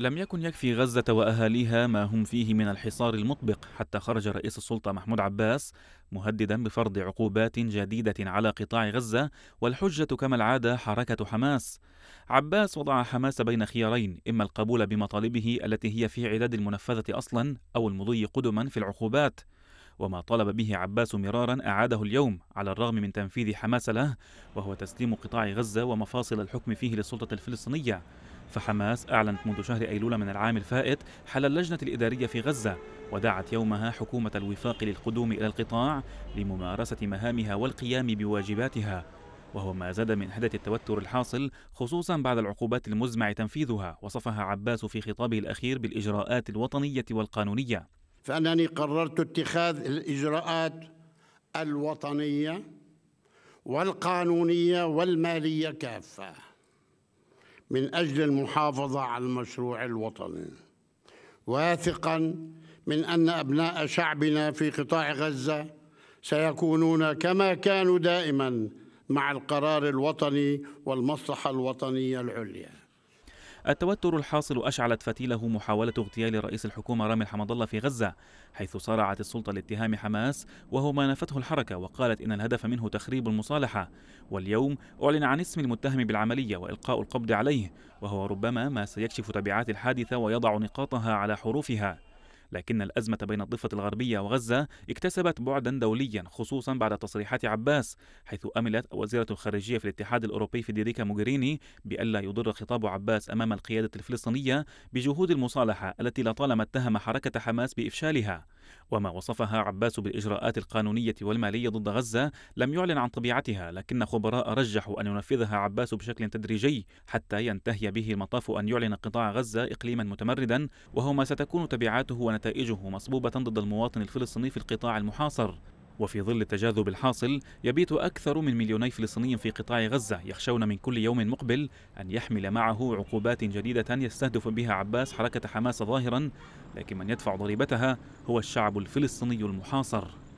لم يكن يكفي غزة وأهاليها ما هم فيه من الحصار المطبق حتى خرج رئيس السلطة محمود عباس مهددا بفرض عقوبات جديدة على قطاع غزة والحجة كما العادة حركة حماس عباس وضع حماس بين خيارين إما القبول بمطالبه التي هي في عداد المنفذة أصلا أو المضي قدما في العقوبات وما طلب به عباس مرارا أعاده اليوم على الرغم من تنفيذ حماس له وهو تسليم قطاع غزة ومفاصل الحكم فيه للسلطة الفلسطينية فحماس أعلنت منذ شهر أيلول من العام الفائت حل اللجنة الإدارية في غزة ودعت يومها حكومة الوفاق للقدوم إلى القطاع لممارسة مهامها والقيام بواجباتها وهو ما زاد من حدة التوتر الحاصل خصوصا بعد العقوبات المزمع تنفيذها وصفها عباس في خطابه الأخير بالإجراءات الوطنية والقانونية فأنني قررت اتخاذ الإجراءات الوطنية والقانونية والمالية كافة من أجل المحافظة على المشروع الوطني واثقا من أن أبناء شعبنا في قطاع غزة سيكونون كما كانوا دائما مع القرار الوطني والمصلحة الوطنية العليا التوتر الحاصل أشعلت فتيله محاولة اغتيال رئيس الحكومة رامي حمد الله في غزة حيث صارعت السلطة لاتهام حماس وهو ما نفته الحركة وقالت إن الهدف منه تخريب المصالحة واليوم أعلن عن اسم المتهم بالعملية وإلقاء القبض عليه وهو ربما ما سيكشف تبعات الحادثة ويضع نقاطها على حروفها لكن الأزمة بين الضفة الغربية وغزة اكتسبت بعدا دوليا خصوصا بعد تصريحات عباس حيث أملت وزيرة الخارجية في الاتحاد الأوروبي فيدريكا موغريني بألا يضر خطاب عباس أمام القيادة الفلسطينية بجهود المصالحة التي لطالما اتهم حركة حماس بإفشالها وما وصفها عباس بالإجراءات القانونية والمالية ضد غزة لم يعلن عن طبيعتها لكن خبراء رجحوا أن ينفذها عباس بشكل تدريجي حتى ينتهي به المطاف أن يعلن قطاع غزة إقليما متمردا وهو ما ستكون تبعاته ونتائجه مصبوبة ضد المواطن الفلسطيني في القطاع المحاصر وفي ظل التجاذب الحاصل يبيت أكثر من مليوني فلسطيني في قطاع غزة يخشون من كل يوم مقبل أن يحمل معه عقوبات جديدة يستهدف بها عباس حركة حماس ظاهرا لكن من يدفع ضريبتها هو الشعب الفلسطيني المحاصر